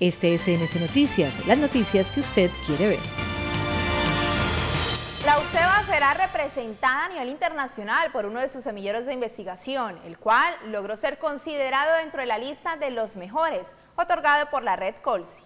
Este es NS Noticias, las noticias que usted quiere ver. La UCEBA será representada a nivel internacional por uno de sus semilleros de investigación, el cual logró ser considerado dentro de la lista de los mejores, otorgado por la red Colsi.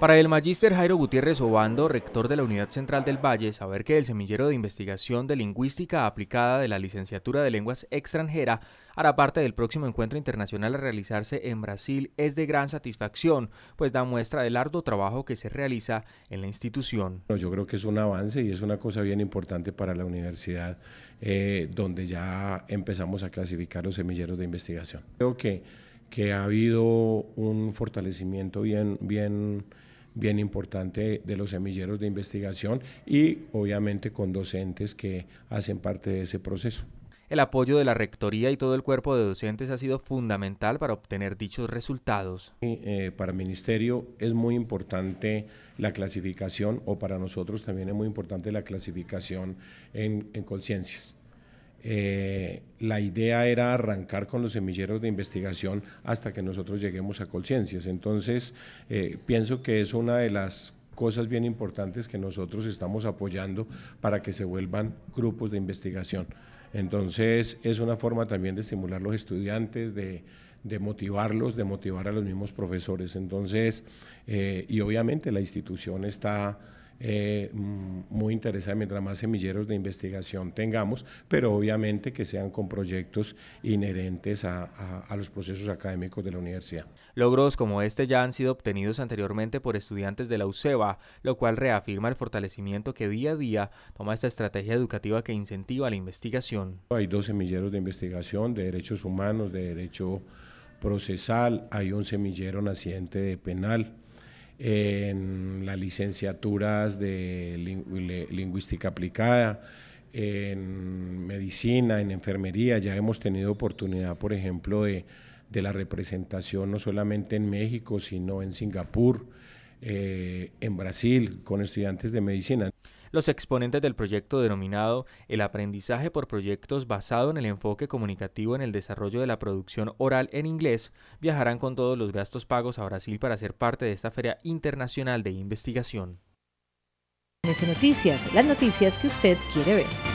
Para el magíster Jairo Gutiérrez Obando, rector de la Unidad Central del Valle, saber que el semillero de investigación de lingüística aplicada de la licenciatura de lenguas extranjera hará parte del próximo encuentro internacional a realizarse en Brasil es de gran satisfacción, pues da muestra del arduo trabajo que se realiza en la institución. Yo creo que es un avance y es una cosa bien importante para la universidad, eh, donde ya empezamos a clasificar los semilleros de investigación. Creo que que ha habido un fortalecimiento bien, bien, bien importante de los semilleros de investigación y obviamente con docentes que hacen parte de ese proceso. El apoyo de la Rectoría y todo el cuerpo de docentes ha sido fundamental para obtener dichos resultados. Eh, para el Ministerio es muy importante la clasificación, o para nosotros también es muy importante la clasificación en conciencias. Eh, la idea era arrancar con los semilleros de investigación hasta que nosotros lleguemos a Colciencias. Entonces, eh, pienso que es una de las cosas bien importantes que nosotros estamos apoyando para que se vuelvan grupos de investigación. Entonces, es una forma también de estimular a los estudiantes, de, motivarlos, de motivar a los mismos profesores. Entonces, eh, y obviamente la institución está eh, muy interesante. mientras más semilleros de investigación tengamos, pero obviamente que sean con proyectos inherentes a, a los procesos académicos de la universidad. Logros como este ya han sido obtenidos anteriormente por estudiantes de la UCEBA, lo cual reafirma el fortalecimiento que día a día toma esta estrategia educativa que incentiva la investigación. Hay dos semilleros de investigación de derechos humanos, de derecho procesal, hay un semillero naciente de penal, en las licenciaturas de lingüística aplicada, en medicina, en enfermería. Ya hemos tenido oportunidad, por ejemplo, de, la representación no solamente en México, sino en Singapur, eh, en Brasil, con estudiantes de medicina. Los exponentes del proyecto denominado El aprendizaje por proyectos basado en el enfoque comunicativo en el desarrollo de la producción oral en inglés viajarán con todos los gastos pagos a Brasil para ser parte de esta Feria Internacional de Investigación. Noticias, que usted quiere ver.